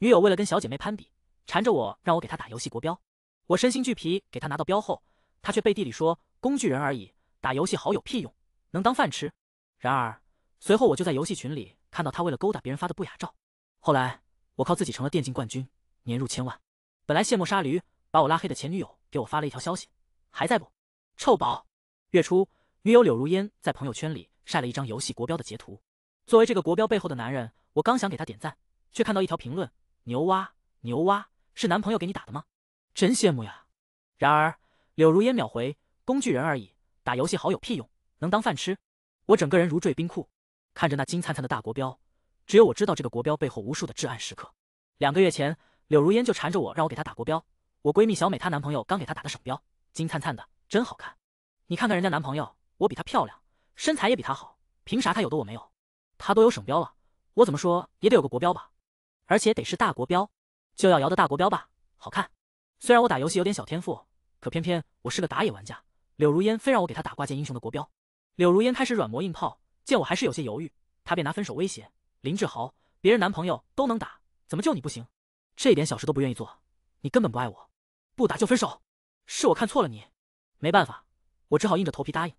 女友为了跟小姐妹攀比，缠着我让我给她打游戏国标，我身心俱疲。给她拿到标后，她却背地里说工具人而已，打游戏好有屁用，能当饭吃。然而，随后我就在游戏群里看到她为了勾搭别人发的不雅照。后来，我靠自己成了电竞冠军，年入千万。本来卸磨杀驴，把我拉黑的前女友给我发了一条消息：“还在不，臭宝？”月初，女友柳如烟在朋友圈里晒了一张游戏国标的截图。作为这个国标背后的男人，我刚想给她点赞，却看到一条评论。牛蛙，牛蛙是男朋友给你打的吗？真羡慕呀！然而柳如烟秒回，工具人而已，打游戏好有屁用，能当饭吃？我整个人如坠冰窟，看着那金灿灿的大国标，只有我知道这个国标背后无数的至暗时刻。两个月前，柳如烟就缠着我，让我给她打国标。我闺蜜小美她男朋友刚给她打的省标，金灿灿的，真好看。你看看人家男朋友，我比她漂亮，身材也比她好，凭啥他有的我没有？他都有省标了，我怎么说也得有个国标吧？而且得是大国标，就要摇的大国标吧，好看。虽然我打游戏有点小天赋，可偏偏我是个打野玩家。柳如烟非让我给她打挂件英雄的国标。柳如烟开始软磨硬泡，见我还是有些犹豫，她便拿分手威胁。林志豪，别人男朋友都能打，怎么就你不行？这点小事都不愿意做，你根本不爱我。不打就分手。是我看错了你。没办法，我只好硬着头皮答应。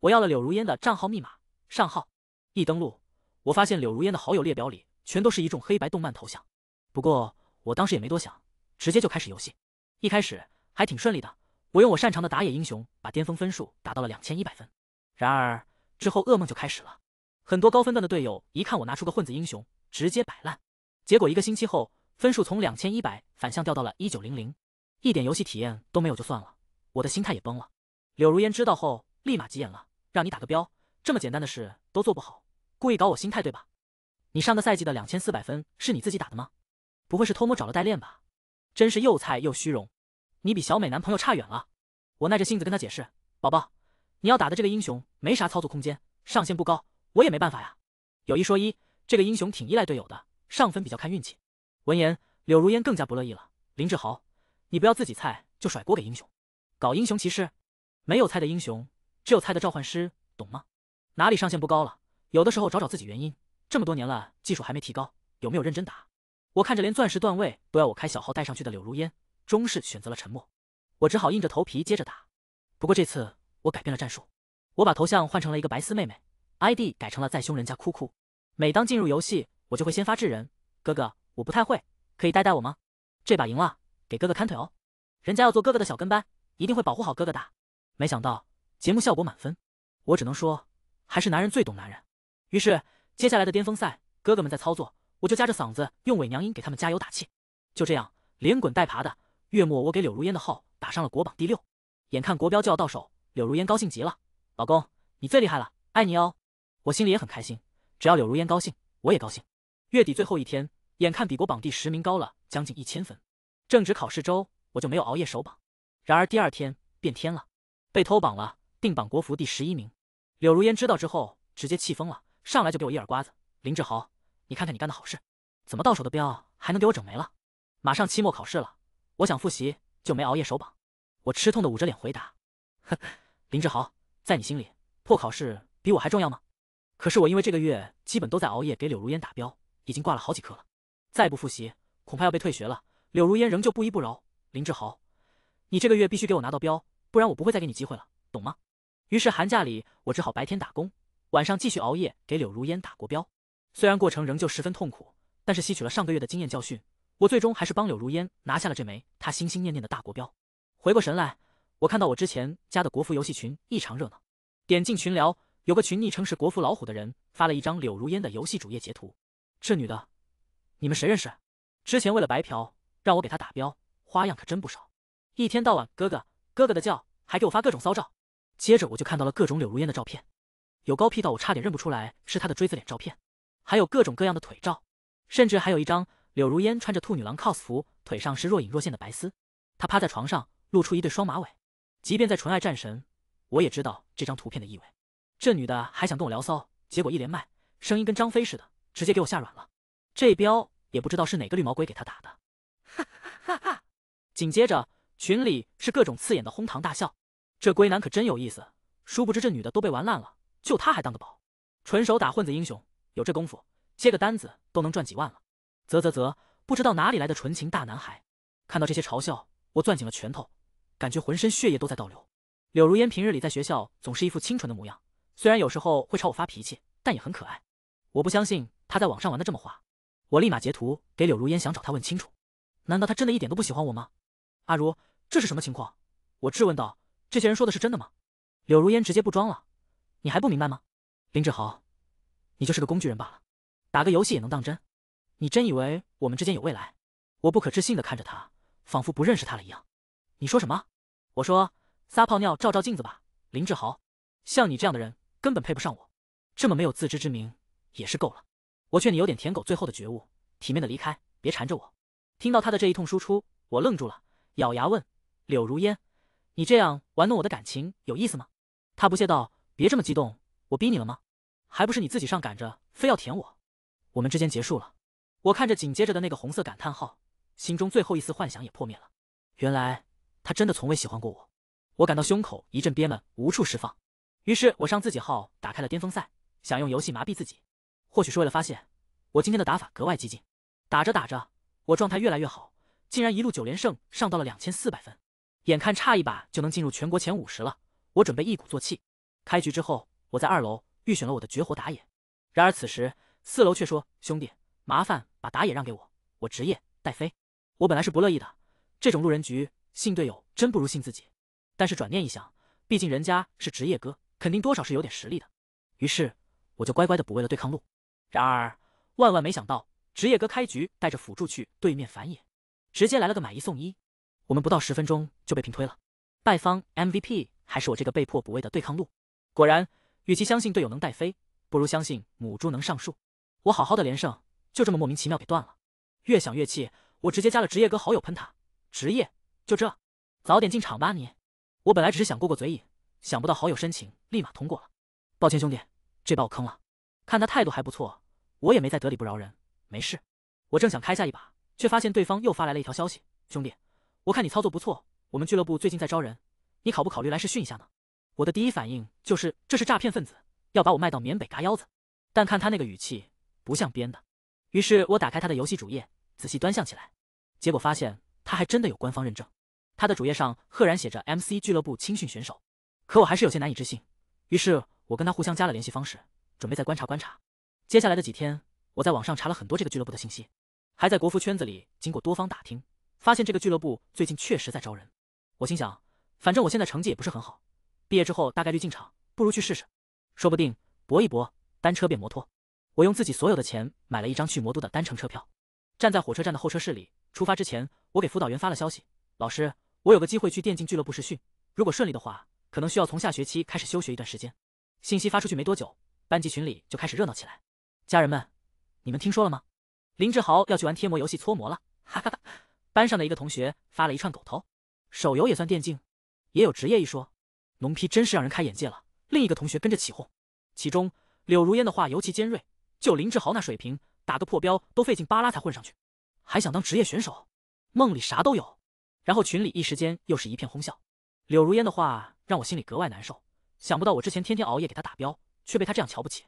我要了柳如烟的账号密码，上号。一登录，我发现柳如烟的好友列表里。全都是一众黑白动漫头像，不过我当时也没多想，直接就开始游戏。一开始还挺顺利的，我用我擅长的打野英雄把巅峰分数打到了两千一百分。然而之后噩梦就开始了，很多高分段的队友一看我拿出个混子英雄，直接摆烂。结果一个星期后，分数从两千一百反向掉到了一九零零，一点游戏体验都没有就算了，我的心态也崩了。柳如烟知道后立马急眼了，让你打个标，这么简单的事都做不好，故意搞我心态对吧？你上个赛季的两千四百分是你自己打的吗？不会是偷摸找了代练吧？真是又菜又虚荣，你比小美男朋友差远了。我耐着性子跟他解释，宝宝，你要打的这个英雄没啥操作空间，上限不高，我也没办法呀。有一说一，这个英雄挺依赖队友的，上分比较看运气。闻言，柳如烟更加不乐意了。林志豪，你不要自己菜就甩锅给英雄，搞英雄歧视。没有菜的英雄，只有菜的召唤师，懂吗？哪里上限不高了？有的时候找找自己原因。这么多年了，技术还没提高，有没有认真打？我看着连钻石段位都要我开小号带上去的柳如烟，终是选择了沉默。我只好硬着头皮接着打。不过这次我改变了战术，我把头像换成了一个白丝妹妹，ID 改成了在凶人家哭哭。每当进入游戏，我就会先发制人，哥哥，我不太会，可以带带我吗？这把赢了，给哥哥看腿哦，人家要做哥哥的小跟班，一定会保护好哥哥的。没想到节目效果满分，我只能说，还是男人最懂男人。于是。接下来的巅峰赛，哥哥们在操作，我就夹着嗓子用伪娘音给他们加油打气。就这样，连滚带爬的，月末我给柳如烟的号打上了国榜第六，眼看国标就要到手，柳如烟高兴极了，老公你最厉害了，爱你哦。我心里也很开心，只要柳如烟高兴，我也高兴。月底最后一天，眼看比国榜第十名高了将近一千分，正值考试周，我就没有熬夜守榜。然而第二天变天了，被偷榜了，定榜国服第十一名。柳如烟知道之后，直接气疯了。上来就给我一耳瓜子，林志豪，你看看你干的好事，怎么到手的标还能给我整没了？马上期末考试了，我想复习就没熬夜守榜。我吃痛的捂着脸回答：“呵，林志豪，在你心里破考试比我还重要吗？”可是我因为这个月基本都在熬夜给柳如烟打标，已经挂了好几科了，再不复习恐怕要被退学了。柳如烟仍旧不依不饶：“林志豪，你这个月必须给我拿到标，不然我不会再给你机会了，懂吗？”于是寒假里我只好白天打工。晚上继续熬夜给柳如烟打国标，虽然过程仍旧十分痛苦，但是吸取了上个月的经验教训，我最终还是帮柳如烟拿下了这枚她心心念念的大国标。回过神来，我看到我之前加的国服游戏群异常热闹，点进群聊，有个群昵称是国服老虎的人发了一张柳如烟的游戏主页截图。这女的，你们谁认识？之前为了白嫖让我给她打标，花样可真不少，一天到晚哥哥哥哥的叫，还给我发各种骚照。接着我就看到了各种柳如烟的照片。有高 P 到我差点认不出来是他的锥子脸照片，还有各种各样的腿照，甚至还有一张柳如烟穿着兔女郎 cos 服，腿上是若隐若现的白丝，她趴在床上露出一对双马尾。即便在纯爱战神，我也知道这张图片的意味。这女的还想跟我聊骚，结果一连麦，声音跟张飞似的，直接给我吓软了。这标也不知道是哪个绿毛鬼给他打的，哈哈哈哈！紧接着群里是各种刺眼的哄堂大笑。这龟男可真有意思，殊不知这女的都被玩烂了。就他还当个宝，纯手打混子英雄，有这功夫接个单子都能赚几万了。啧啧啧，不知道哪里来的纯情大男孩。看到这些嘲笑，我攥紧了拳头，感觉浑身血液都在倒流。柳如烟平日里在学校总是一副清纯的模样，虽然有时候会朝我发脾气，但也很可爱。我不相信他在网上玩的这么花，我立马截图给柳如烟，想找他问清楚。难道他真的一点都不喜欢我吗？阿如，这是什么情况？我质问道。这些人说的是真的吗？柳如烟直接不装了。你还不明白吗，林志豪，你就是个工具人罢了，打个游戏也能当真，你真以为我们之间有未来？我不可置信地看着他，仿佛不认识他了一样。你说什么？我说撒泡尿照照镜子吧，林志豪，像你这样的人根本配不上我，这么没有自知之明也是够了。我劝你有点舔狗最后的觉悟，体面的离开，别缠着我。听到他的这一通输出，我愣住了，咬牙问柳如烟：“你这样玩弄我的感情有意思吗？”他不屑道。别这么激动，我逼你了吗？还不是你自己上赶着非要舔我。我们之间结束了。我看着紧接着的那个红色感叹号，心中最后一丝幻想也破灭了。原来他真的从未喜欢过我。我感到胸口一阵憋闷，无处释放。于是，我上自己号打开了巅峰赛，想用游戏麻痹自己。或许是为了发泄，我今天的打法格外激进。打着打着，我状态越来越好，竟然一路九连胜上到了两千四百分。眼看差一把就能进入全国前五十了，我准备一鼓作气。开局之后，我在二楼预选了我的绝活打野，然而此时四楼却说：“兄弟，麻烦把打野让给我，我职业带飞。”我本来是不乐意的，这种路人局信队友真不如信自己。但是转念一想，毕竟人家是职业哥，肯定多少是有点实力的。于是我就乖乖的补位了对抗路。然而万万没想到，职业哥开局带着辅助去对面反野，直接来了个买一送一，我们不到十分钟就被平推了。败方 MVP 还是我这个被迫补位的对抗路。果然，与其相信队友能带飞，不如相信母猪能上树。我好好的连胜，就这么莫名其妙给断了。越想越气，我直接加了职业哥好友喷他。职业就这，早点进场吧你。我本来只是想过过嘴瘾，想不到好友申请立马通过了。抱歉兄弟，这把我坑了。看他态度还不错，我也没再得理不饶人。没事，我正想开下一把，却发现对方又发来了一条消息：兄弟，我看你操作不错，我们俱乐部最近在招人，你考不考虑来试训一下呢？我的第一反应就是这是诈骗分子要把我卖到缅北嘎腰子，但看他那个语气不像编的，于是我打开他的游戏主页仔细端详起来，结果发现他还真的有官方认证，他的主页上赫然写着 MC 俱乐部青训选手，可我还是有些难以置信，于是我跟他互相加了联系方式，准备再观察观察。接下来的几天，我在网上查了很多这个俱乐部的信息，还在国服圈子里经过多方打听，发现这个俱乐部最近确实在招人，我心想，反正我现在成绩也不是很好。毕业之后大概率进厂，不如去试试，说不定搏一搏，单车变摩托。我用自己所有的钱买了一张去魔都的单程车票。站在火车站的候车室里，出发之前，我给辅导员发了消息：老师，我有个机会去电竞俱乐部试训，如果顺利的话，可能需要从下学期开始休学一段时间。信息发出去没多久，班级群里就开始热闹起来。家人们，你们听说了吗？林志豪要去玩贴膜游戏搓膜了，哈哈哈！班上的一个同学发了一串狗头，手游也算电竞，也有职业一说。龙批真是让人开眼界了。另一个同学跟着起哄，其中柳如烟的话尤其尖锐：“就林志豪那水平，打个破标都费劲巴拉才混上去，还想当职业选手？梦里啥都有。”然后群里一时间又是一片哄笑。柳如烟的话让我心里格外难受，想不到我之前天天熬夜给他打标，却被他这样瞧不起。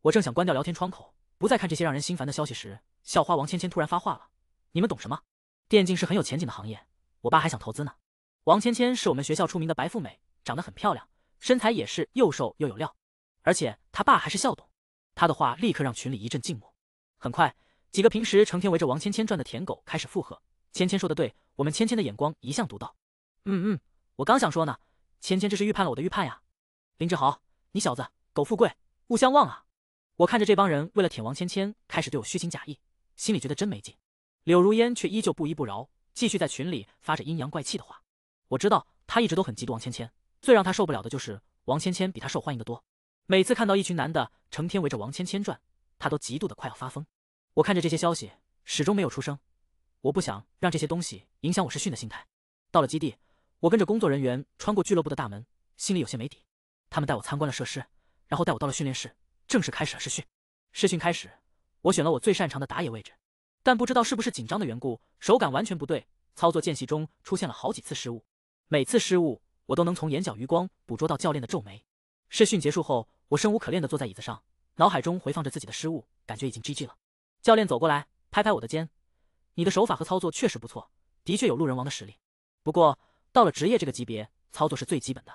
我正想关掉聊天窗口，不再看这些让人心烦的消息时，校花王芊芊突然发话了：“你们懂什么？电竞是很有前景的行业，我爸还想投资呢。”王芊芊是我们学校出名的白富美。长得很漂亮，身材也是又瘦又有料，而且他爸还是校董。他的话立刻让群里一阵静默。很快，几个平时成天围着王芊芊转的舔狗开始附和：“芊芊说的对，我们芊芊的眼光一向独到。”“嗯嗯，我刚想说呢，芊芊这是预判了我的预判呀。”“林志豪，你小子狗富贵勿相忘啊！”我看着这帮人为了舔王芊芊开始对我虚情假意，心里觉得真没劲。柳如烟却依旧不依不饶，继续在群里发着阴阳怪气的话。我知道他一直都很嫉妒王芊芊。最让他受不了的就是王芊芊比他受欢迎的多，每次看到一群男的成天围着王芊芊转，他都极度的快要发疯。我看着这些消息，始终没有出声，我不想让这些东西影响我试训的心态。到了基地，我跟着工作人员穿过俱乐部的大门，心里有些没底。他们带我参观了设施，然后带我到了训练室，正式开始了试训。试训开始，我选了我最擅长的打野位置，但不知道是不是紧张的缘故，手感完全不对，操作间隙中出现了好几次失误，每次失误。我都能从眼角余光捕捉到教练的皱眉。试训结束后，我生无可恋地坐在椅子上，脑海中回放着自己的失误，感觉已经 G G 了。教练走过来，拍拍我的肩：“你的手法和操作确实不错，的确有路人王的实力。不过到了职业这个级别，操作是最基本的。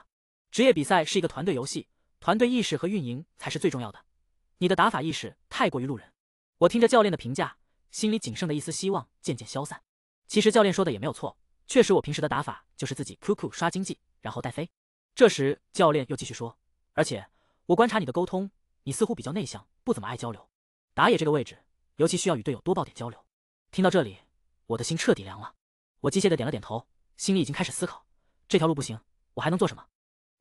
职业比赛是一个团队游戏，团队意识和运营才是最重要的。你的打法意识太过于路人。”我听着教练的评价，心里仅剩的一丝希望渐渐消散。其实教练说的也没有错。确实，我平时的打法就是自己酷酷刷经济，然后带飞。这时，教练又继续说：“而且我观察你的沟通，你似乎比较内向，不怎么爱交流。打野这个位置，尤其需要与队友多爆点交流。”听到这里，我的心彻底凉了。我机械的点了点头，心里已经开始思考，这条路不行，我还能做什么？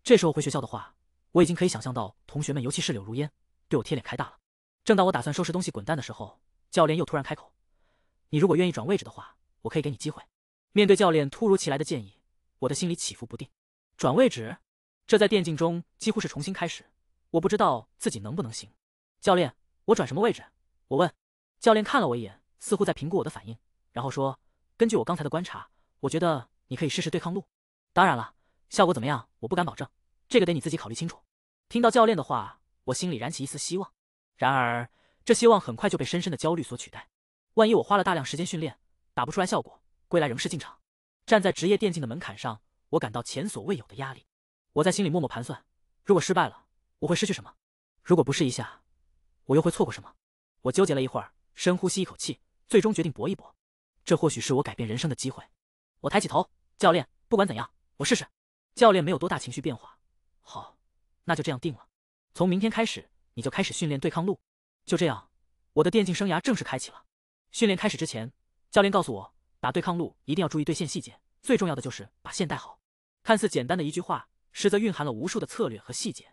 这时候回学校的话，我已经可以想象到同学们，尤其是柳如烟，对我贴脸开大了。正当我打算收拾东西滚蛋的时候，教练又突然开口：“你如果愿意转位置的话，我可以给你机会。”面对教练突如其来的建议，我的心里起伏不定。转位置，这在电竞中几乎是重新开始。我不知道自己能不能行。教练，我转什么位置？我问。教练看了我一眼，似乎在评估我的反应，然后说：“根据我刚才的观察，我觉得你可以试试对抗路。当然了，效果怎么样，我不敢保证，这个得你自己考虑清楚。”听到教练的话，我心里燃起一丝希望。然而，这希望很快就被深深的焦虑所取代。万一我花了大量时间训练，打不出来效果？归来仍是进场，站在职业电竞的门槛上，我感到前所未有的压力。我在心里默默盘算：如果失败了，我会失去什么？如果不试一下，我又会错过什么？我纠结了一会儿，深呼吸一口气，最终决定搏一搏。这或许是我改变人生的机会。我抬起头，教练，不管怎样，我试试。教练没有多大情绪变化。好，那就这样定了。从明天开始，你就开始训练对抗路。就这样，我的电竞生涯正式开启了。训练开始之前，教练告诉我。打对抗路一定要注意对线细节，最重要的就是把线带好。看似简单的一句话，实则蕴含了无数的策略和细节。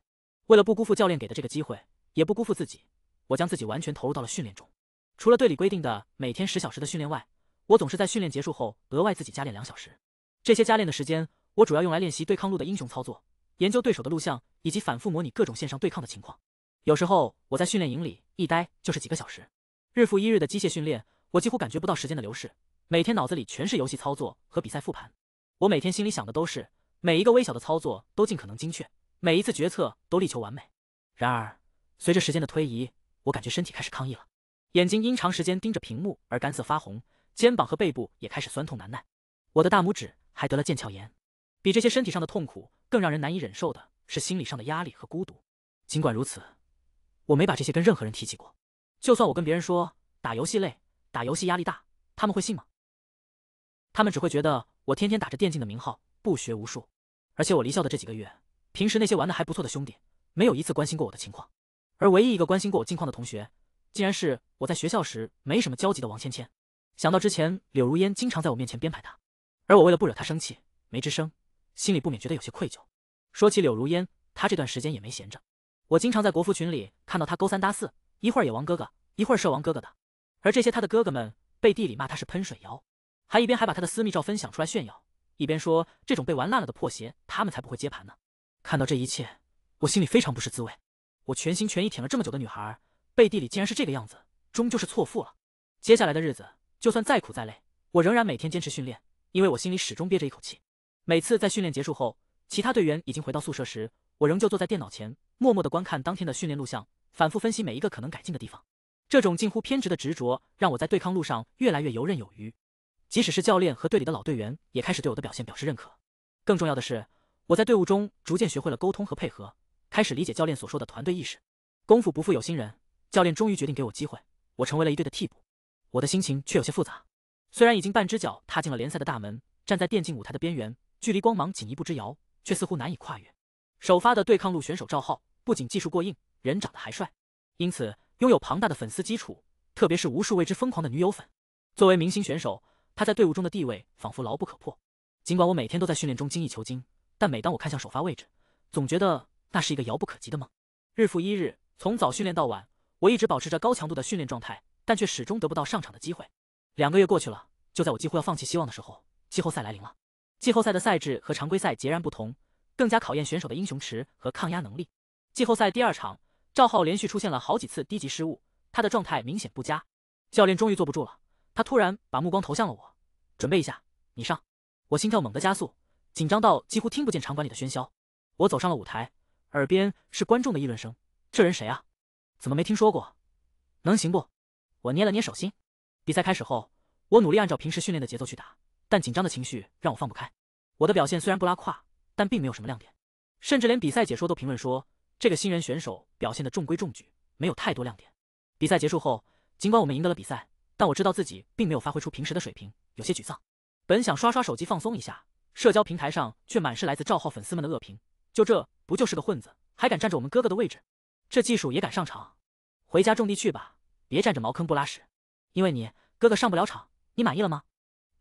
为了不辜负教练给的这个机会，也不辜负自己，我将自己完全投入到了训练中。除了队里规定的每天十小时的训练外，我总是在训练结束后额外自己加练两小时。这些加练的时间，我主要用来练习对抗路的英雄操作，研究对手的录像，以及反复模拟各种线上对抗的情况。有时候我在训练营里一待就是几个小时，日复一日的机械训练，我几乎感觉不到时间的流逝。每天脑子里全是游戏操作和比赛复盘，我每天心里想的都是每一个微小的操作都尽可能精确，每一次决策都力求完美。然而，随着时间的推移，我感觉身体开始抗议了，眼睛因长时间盯着屏幕而干涩发红，肩膀和背部也开始酸痛难耐，我的大拇指还得了腱鞘炎。比这些身体上的痛苦更让人难以忍受的是心理上的压力和孤独。尽管如此，我没把这些跟任何人提起过。就算我跟别人说打游戏累，打游戏压力大，他们会信吗？他们只会觉得我天天打着电竞的名号不学无术，而且我离校的这几个月，平时那些玩的还不错的兄弟没有一次关心过我的情况，而唯一一个关心过我近况的同学，竟然是我在学校时没什么交集的王芊芊。想到之前柳如烟经常在我面前编排她，而我为了不惹她生气没吱声，心里不免觉得有些愧疚。说起柳如烟，她这段时间也没闲着，我经常在国服群里看到她勾三搭四，一会儿野王哥哥，一会儿射王哥哥的，而这些他的哥哥们背地里骂他是喷水瑶。还一边还把他的私密照分享出来炫耀，一边说这种被玩烂了的破鞋，他们才不会接盘呢。看到这一切，我心里非常不是滋味。我全心全意舔了这么久的女孩，背地里竟然是这个样子，终究是错付了。接下来的日子，就算再苦再累，我仍然每天坚持训练，因为我心里始终憋着一口气。每次在训练结束后，其他队员已经回到宿舍时，我仍旧坐在电脑前，默默的观看当天的训练录像，反复分析每一个可能改进的地方。这种近乎偏执的执着，让我在对抗路上越来越游刃有余。即使是教练和队里的老队员，也开始对我的表现表示认可。更重要的是，我在队伍中逐渐学会了沟通和配合，开始理解教练所说的团队意识。功夫不负有心人，教练终于决定给我机会，我成为了一队的替补。我的心情却有些复杂，虽然已经半只脚踏进了联赛的大门，站在电竞舞台的边缘，距离光芒仅一步之遥，却似乎难以跨越。首发的对抗路选手赵浩不仅技术过硬，人长得还帅，因此拥有庞大的粉丝基础，特别是无数为之疯狂的女友粉。作为明星选手。他在队伍中的地位仿佛牢不可破，尽管我每天都在训练中精益求精，但每当我看向首发位置，总觉得那是一个遥不可及的梦。日复一日，从早训练到晚，我一直保持着高强度的训练状态，但却始终得不到上场的机会。两个月过去了，就在我几乎要放弃希望的时候，季后赛来临了。季后赛的赛制和常规赛截然不同，更加考验选手的英雄池和抗压能力。季后赛第二场，赵浩连续出现了好几次低级失误，他的状态明显不佳。教练终于坐不住了。他突然把目光投向了我，准备一下，你上。我心跳猛地加速，紧张到几乎听不见场馆里的喧嚣。我走上了舞台，耳边是观众的议论声。这人谁啊？怎么没听说过？能行不？我捏了捏手心。比赛开始后，我努力按照平时训练的节奏去打，但紧张的情绪让我放不开。我的表现虽然不拉胯，但并没有什么亮点，甚至连比赛解说都评论说这个新人选手表现的中规中矩，没有太多亮点。比赛结束后，尽管我们赢得了比赛。但我知道自己并没有发挥出平时的水平，有些沮丧。本想刷刷手机放松一下，社交平台上却满是来自赵浩粉丝们的恶评。就这，不就是个混子，还敢占着我们哥哥的位置？这技术也敢上场？回家种地去吧，别占着茅坑不拉屎。因为你哥哥上不了场，你满意了吗？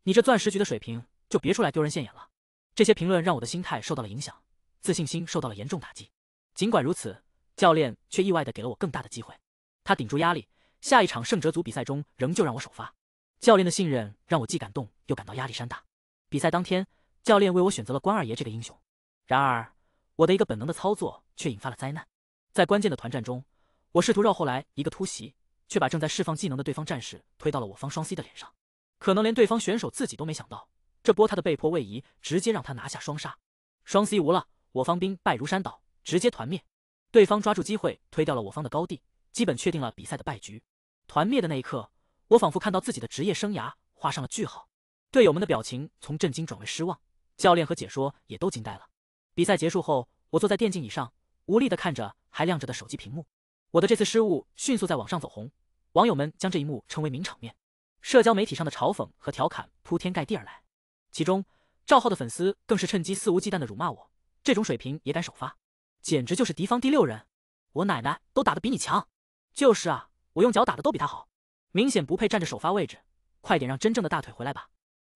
你这钻石局的水平，就别出来丢人现眼了。这些评论让我的心态受到了影响，自信心受到了严重打击。尽管如此，教练却意外的给了我更大的机会。他顶住压力。下一场胜者组比赛中，仍旧让我首发。教练的信任让我既感动又感到压力山大。比赛当天，教练为我选择了关二爷这个英雄。然而，我的一个本能的操作却引发了灾难。在关键的团战中，我试图绕后来一个突袭，却把正在释放技能的对方战士推到了我方双 C 的脸上。可能连对方选手自己都没想到，这波他的被迫位移直接让他拿下双杀，双 C 无了，我方兵败如山倒，直接团灭。对方抓住机会推掉了我方的高地，基本确定了比赛的败局。团灭的那一刻，我仿佛看到自己的职业生涯画上了句号。队友们的表情从震惊转为失望，教练和解说也都惊呆了。比赛结束后，我坐在电竞椅上，无力地看着还亮着的手机屏幕。我的这次失误迅速在网上走红，网友们将这一幕称为名场面。社交媒体上的嘲讽和调侃铺天盖地而来，其中赵浩的粉丝更是趁机肆无忌惮地辱骂我。这种水平也敢首发，简直就是敌方第六人！我奶奶都打得比你强！就是啊。我用脚打的都比他好，明显不配站着首发位置。快点让真正的大腿回来吧！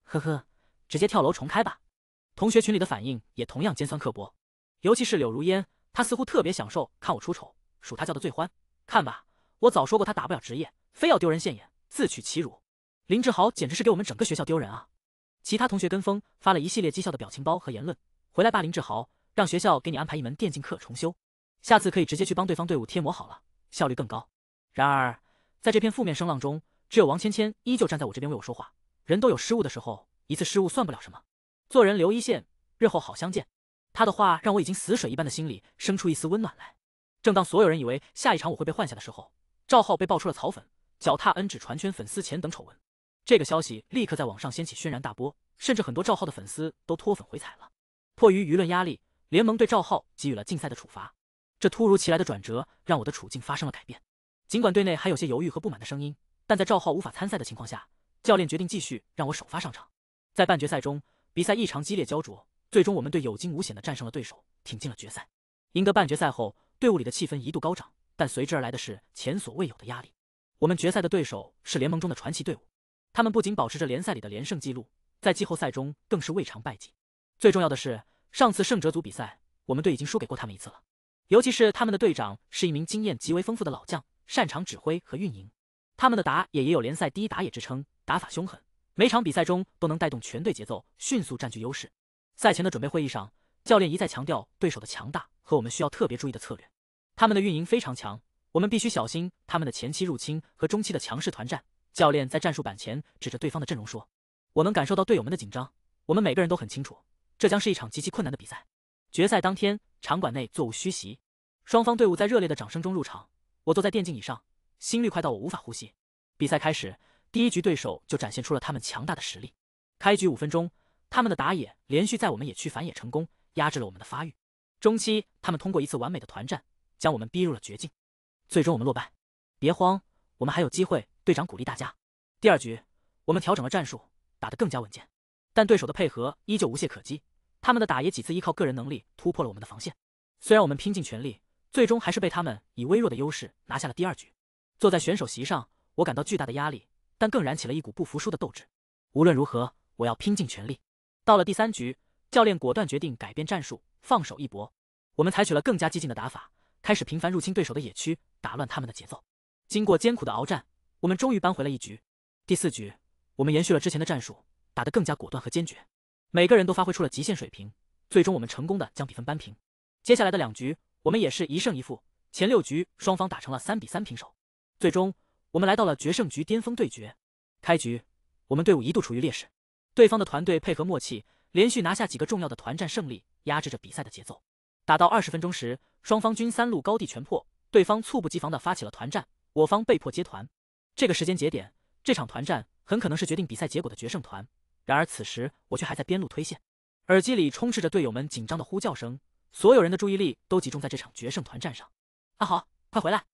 呵呵，直接跳楼重开吧！同学群里的反应也同样尖酸刻薄，尤其是柳如烟，她似乎特别享受看我出丑，数她叫的最欢。看吧，我早说过她打不了职业，非要丢人现眼，自取其辱。林志豪简直是给我们整个学校丢人啊！其他同学跟风发了一系列讥笑的表情包和言论，回来吧，林志豪，让学校给你安排一门电竞课重修，下次可以直接去帮对方队伍贴膜好了，效率更高。然而，在这片负面声浪中，只有王芊芊依旧站在我这边为我说话。人都有失误的时候，一次失误算不了什么。做人留一线，日后好相见。他的话让我已经死水一般的心里生出一丝温暖来。正当所有人以为下一场我会被换下的时候，赵浩被爆出了草粉、脚踏恩指、传圈粉丝钱等丑闻。这个消息立刻在网上掀起轩然大波，甚至很多赵浩的粉丝都脱粉回踩了。迫于舆论压力，联盟对赵浩给予了禁赛的处罚。这突如其来的转折让我的处境发生了改变。尽管队内还有些犹豫和不满的声音，但在赵浩无法参赛的情况下，教练决定继续让我首发上场。在半决赛中，比赛异常激烈焦灼，最终我们队有惊无险地战胜了对手，挺进了决赛。赢得半决赛后，队伍里的气氛一度高涨，但随之而来的是前所未有的压力。我们决赛的对手是联盟中的传奇队伍，他们不仅保持着联赛里的连胜记录，在季后赛中更是未尝败绩。最重要的是，上次胜者组比赛，我们队已经输给过他们一次了。尤其是他们的队长是一名经验极为丰富的老将。擅长指挥和运营，他们的打野也有联赛第一打野之称，打法凶狠，每场比赛中都能带动全队节奏，迅速占据优势。赛前的准备会议上，教练一再强调对手的强大和我们需要特别注意的策略。他们的运营非常强，我们必须小心他们的前期入侵和中期的强势团战。教练在战术板前指着对方的阵容说：“我能感受到队友们的紧张，我们每个人都很清楚，这将是一场极其困难的比赛。”决赛当天，场馆内座无虚席，双方队伍在热烈的掌声中入场。我坐在电竞椅上，心率快到我无法呼吸。比赛开始，第一局对手就展现出了他们强大的实力。开局五分钟，他们的打野连续在我们野区反野成功，压制了我们的发育。中期，他们通过一次完美的团战，将我们逼入了绝境。最终我们落败。别慌，我们还有机会。队长鼓励大家。第二局，我们调整了战术，打得更加稳健。但对手的配合依旧无懈可击，他们的打野几次依靠个人能力突破了我们的防线。虽然我们拼尽全力。最终还是被他们以微弱的优势拿下了第二局。坐在选手席上，我感到巨大的压力，但更燃起了一股不服输的斗志。无论如何，我要拼尽全力。到了第三局，教练果断决定改变战术，放手一搏。我们采取了更加激进的打法，开始频繁入侵对手的野区，打乱他们的节奏。经过艰苦的鏖战，我们终于扳回了一局。第四局，我们延续了之前的战术，打得更加果断和坚决。每个人都发挥出了极限水平，最终我们成功的将比分扳平。接下来的两局。我们也是一胜一负，前六局双方打成了三比三平手。最终，我们来到了决胜局巅峰对决。开局，我们队伍一度处于劣势，对方的团队配合默契，连续拿下几个重要的团战胜利，压制着比赛的节奏。打到二十分钟时，双方均三路高地全破，对方猝不及防地发起了团战，我方被迫接团。这个时间节点，这场团战很可能是决定比赛结果的决胜团。然而此时，我却还在边路推线，耳机里充斥着队友们紧张的呼叫声。所有人的注意力都集中在这场决胜团战上。阿豪，快回来！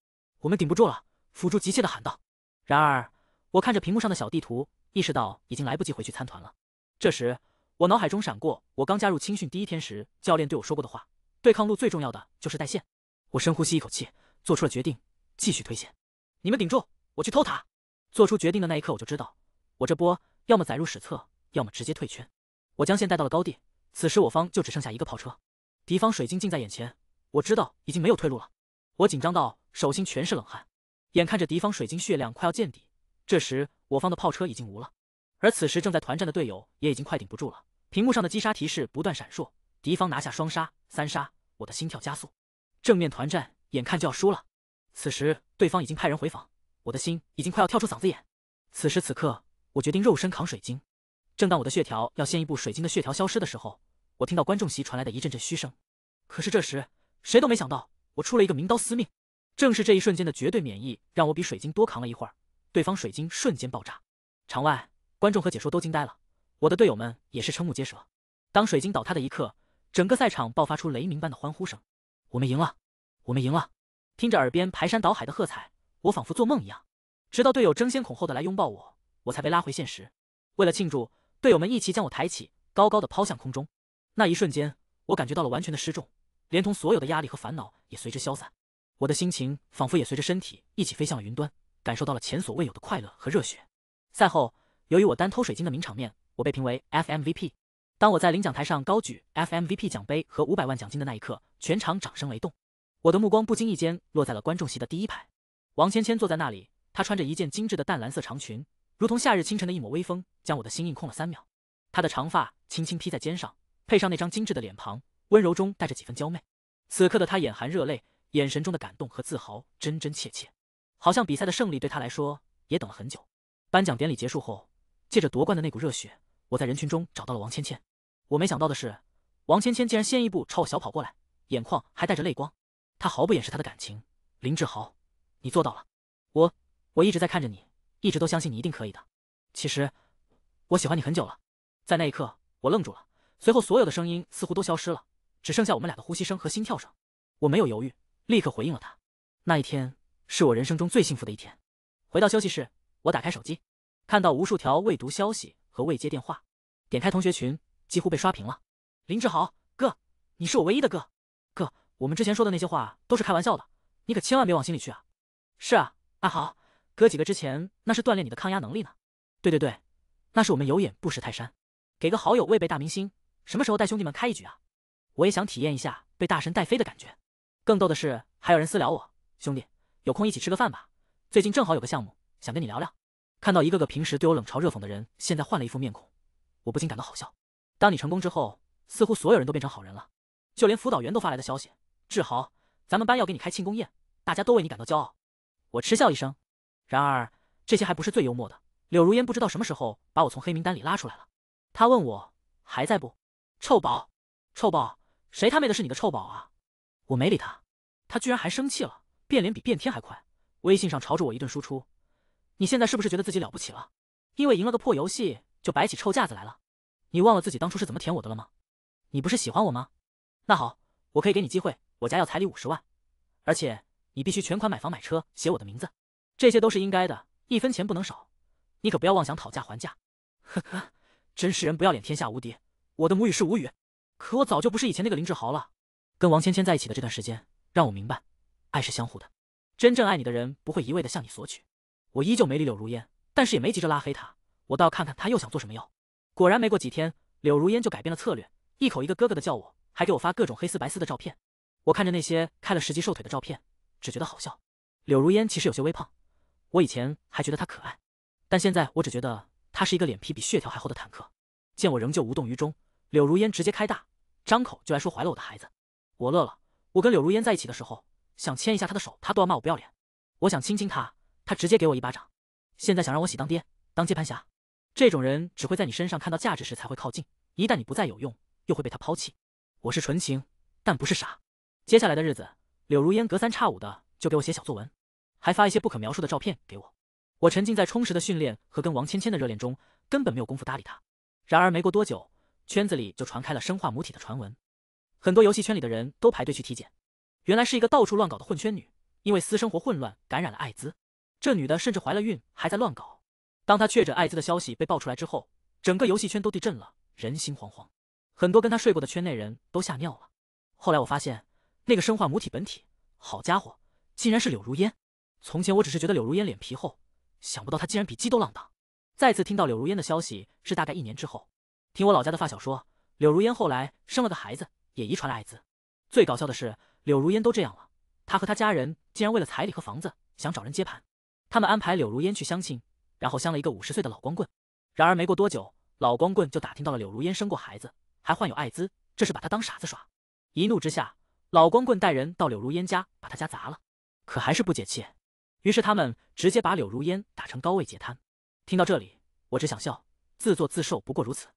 我们顶不住了！辅助急切的喊道。然而，我看着屏幕上的小地图，意识到已经来不及回去参团了。这时，我脑海中闪过我刚加入青训第一天时教练对我说过的话：对抗路最重要的就是带线。我深呼吸一口气，做出了决定，继续推线。你们顶住，我去偷塔。做出决定的那一刻，我就知道，我这波要么载入史册，要么直接退圈。我将线带到了高地，此时我方就只剩下一个炮车。敌方水晶近在眼前，我知道已经没有退路了。我紧张到手心全是冷汗，眼看着敌方水晶血量快要见底。这时，我方的炮车已经无了，而此时正在团战的队友也已经快顶不住了。屏幕上的击杀提示不断闪烁，敌方拿下双杀、三杀，我的心跳加速。正面团战眼看就要输了，此时对方已经派人回防，我的心已经快要跳出嗓子眼。此时此刻，我决定肉身扛水晶。正当我的血条要先一步，水晶的血条消失的时候。我听到观众席传来的一阵阵嘘声，可是这时谁都没想到我出了一个名刀司命，正是这一瞬间的绝对免疫让我比水晶多扛了一会儿，对方水晶瞬间爆炸。场外观众和解说都惊呆了，我的队友们也是瞠目结舌。当水晶倒塌的一刻，整个赛场爆发出雷鸣般的欢呼声，我们赢了，我们赢了！听着耳边排山倒海的喝彩，我仿佛做梦一样，直到队友争先恐后的来拥抱我，我才被拉回现实。为了庆祝，队友们一齐将我抬起，高高的抛向空中。那一瞬间，我感觉到了完全的失重，连同所有的压力和烦恼也随之消散。我的心情仿佛也随着身体一起飞向了云端，感受到了前所未有的快乐和热血。赛后，由于我单偷水晶的名场面，我被评为 FMVP。当我在领奖台上高举 FMVP 奖杯和五百万奖金的那一刻，全场掌声雷动。我的目光不经意间落在了观众席的第一排，王芊芊坐在那里，她穿着一件精致的淡蓝色长裙，如同夏日清晨的一抹微风，将我的心印控了三秒。她的长发轻轻披在肩上。配上那张精致的脸庞，温柔中带着几分娇媚。此刻的她眼含热泪，眼神中的感动和自豪真真切切，好像比赛的胜利对她来说也等了很久。颁奖典礼结束后，借着夺冠的那股热血，我在人群中找到了王芊芊。我没想到的是，王芊芊竟然先一步朝我小跑过来，眼眶还带着泪光。她毫不掩饰她的感情：“林志豪，你做到了！我，我一直在看着你，一直都相信你一定可以的。其实，我喜欢你很久了。”在那一刻，我愣住了。随后，所有的声音似乎都消失了，只剩下我们俩的呼吸声和心跳声。我没有犹豫，立刻回应了他。那一天是我人生中最幸福的一天。回到休息室，我打开手机，看到无数条未读消息和未接电话。点开同学群，几乎被刷屏了。林志豪，哥，你是我唯一的哥。哥，我们之前说的那些话都是开玩笑的，你可千万别往心里去啊。是啊，阿豪，哥几个之前那是锻炼你的抗压能力呢。对对对，那是我们有眼不识泰山。给个好友未被大明星。什么时候带兄弟们开一局啊？我也想体验一下被大神带飞的感觉。更逗的是，还有人私聊我：“兄弟，有空一起吃个饭吧，最近正好有个项目想跟你聊聊。”看到一个个平时对我冷嘲热讽的人，现在换了一副面孔，我不禁感到好笑。当你成功之后，似乎所有人都变成好人了，就连辅导员都发来的消息：“志豪，咱们班要给你开庆功宴，大家都为你感到骄傲。”我嗤笑一声。然而，这些还不是最幽默的。柳如烟不知道什么时候把我从黑名单里拉出来了，他问我还在不？臭宝，臭宝，谁他妹的是你的臭宝啊？我没理他，他居然还生气了，变脸比变天还快。微信上朝着我一顿输出，你现在是不是觉得自己了不起了？因为赢了个破游戏就摆起臭架子来了？你忘了自己当初是怎么舔我的了吗？你不是喜欢我吗？那好，我可以给你机会，我家要彩礼五十万，而且你必须全款买房买车，写我的名字，这些都是应该的，一分钱不能少。你可不要妄想讨价还价，呵呵，真是人不要脸天下无敌。我的母语是无语，可我早就不是以前那个林志豪了。跟王芊芊在一起的这段时间，让我明白，爱是相互的。真正爱你的人不会一味的向你索取。我依旧没理柳如烟，但是也没急着拉黑她。我倒要看看她又想做什么药。果然，没过几天，柳如烟就改变了策略，一口一个哥哥的叫我，还给我发各种黑丝白丝的照片。我看着那些开了十级瘦腿的照片，只觉得好笑。柳如烟其实有些微胖，我以前还觉得她可爱，但现在我只觉得她是一个脸皮比血条还厚的坦克。见我仍旧无动于衷。柳如烟直接开大，张口就来说怀了我的孩子，我乐了。我跟柳如烟在一起的时候，想牵一下她的手，她都要骂我不要脸；我想亲亲她，她直接给我一巴掌。现在想让我喜当爹，当接盘侠，这种人只会在你身上看到价值时才会靠近，一旦你不再有用，又会被他抛弃。我是纯情，但不是傻。接下来的日子，柳如烟隔三差五的就给我写小作文，还发一些不可描述的照片给我。我沉浸在充实的训练和跟王芊芊的热恋中，根本没有功夫搭理她。然而没过多久。圈子里就传开了生化母体的传闻，很多游戏圈里的人都排队去体检。原来是一个到处乱搞的混圈女，因为私生活混乱感染了艾滋。这女的甚至怀了孕还在乱搞。当她确诊艾滋的消息被爆出来之后，整个游戏圈都地震了，人心惶惶。很多跟她睡过的圈内人都吓尿了。后来我发现，那个生化母体本体，好家伙，竟然是柳如烟。从前我只是觉得柳如烟脸皮厚，想不到她竟然比鸡都浪荡。再次听到柳如烟的消息是大概一年之后。听我老家的发小说，柳如烟后来生了个孩子，也遗传了艾滋。最搞笑的是，柳如烟都这样了，她和她家人竟然为了彩礼和房子想找人接盘。他们安排柳如烟去相亲，然后相了一个五十岁的老光棍。然而没过多久，老光棍就打听到了柳如烟生过孩子，还患有艾滋，这是把她当傻子耍。一怒之下，老光棍带人到柳如烟家把她家砸了，可还是不解气。于是他们直接把柳如烟打成高位截瘫。听到这里，我只想笑，自作自受不过如此。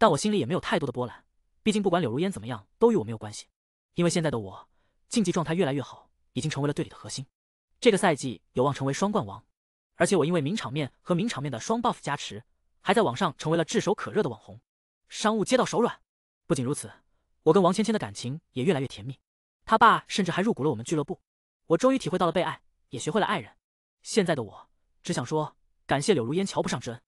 但我心里也没有太多的波澜，毕竟不管柳如烟怎么样，都与我没有关系。因为现在的我，竞技状态越来越好，已经成为了队里的核心，这个赛季有望成为双冠王。而且我因为名场面和名场面的双 buff 加持，还在网上成为了炙手可热的网红，商务接到手软。不仅如此，我跟王芊芊的感情也越来越甜蜜，他爸甚至还入股了我们俱乐部。我终于体会到了被爱，也学会了爱人。现在的我只想说，感谢柳如烟瞧不上之恩。